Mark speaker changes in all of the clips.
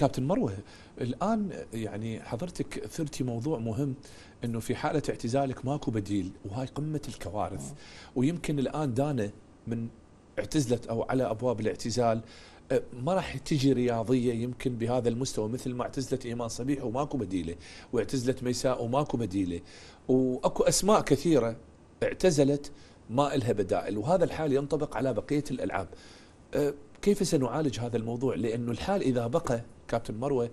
Speaker 1: كابتن مروه الان يعني حضرتك ثرتي موضوع مهم انه في حاله اعتزالك ماكو بديل وهاي قمه الكوارث آه. ويمكن الان دانا من اعتزلت او على ابواب الاعتزال آه، ما راح تجي رياضيه يمكن بهذا المستوى مثل ما اعتزلت ايمان صبيح وماكو بديله واعتزلت ميساء وماكو بديله واكو اسماء كثيره اعتزلت ما الها بدائل وهذا الحال ينطبق على بقيه الالعاب آه، كيف سنعالج هذا الموضوع لأنه الحال إذا بقى كابتن مروة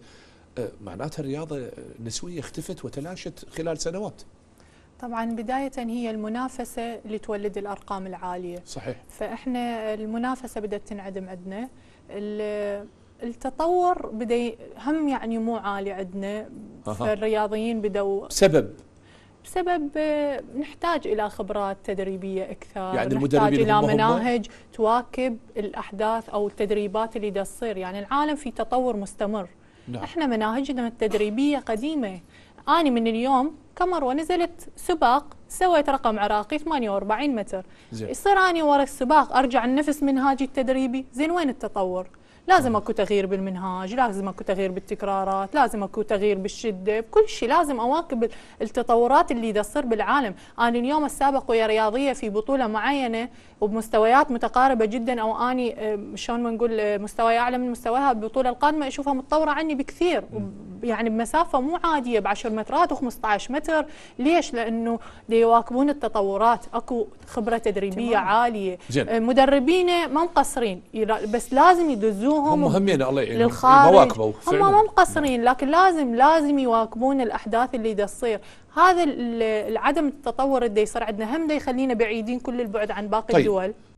Speaker 1: آه، معناتها الرياضة النسوية اختفت وتلاشت خلال سنوات
Speaker 2: طبعا بداية هي المنافسة اللي تولد الأرقام العالية صحيح فإحنا المنافسة بدأت تنعدم عندنا التطور بدا هم يعني مو عالي عندنا فالرياضيين بدوا سبب بسبب آه، نحتاج الى خبرات تدريبيه اكثر يعني نحتاج الى مناهج هم تواكب الاحداث او التدريبات اللي دا تصير يعني العالم في تطور مستمر نعم. احنا مناهجنا التدريبيه قديمه انا من اليوم كمر نزلت سباق سويت رقم عراقي 48 متر زي. يصير اني ورا السباق ارجع لنفس منهاجي التدريبي زين وين التطور لازم اكو تغيير بالمنهاج لازم اكو تغيير بالتكرارات لازم اكو تغيير بالشده بكل شيء لازم اواكب التطورات اللي تصير بالعالم انا اليوم السابق ويا رياضيه في بطوله معينه وبمستويات متقاربه جدا او اني شلون ما نقول مستوى اعلى من مستواها البطوله القادمه اشوفها متطوره عني بكثير يعني بمسافه مو عاديه ب 10 مترات و15 متر ليش لانه يواكبون التطورات اكو خبره تدريبيه تمام. عاليه زين. آه، ما مقصرين بس لازم يدزوهم هم مهمين الله يعينهم يواكبوا هم ما مقصرين لكن لازم لازم يواكبون الاحداث اللي تصير هذا عدم التطور اللي يصير عندنا هم يخلينا بعيدين كل البعد عن باقي طيب. الدول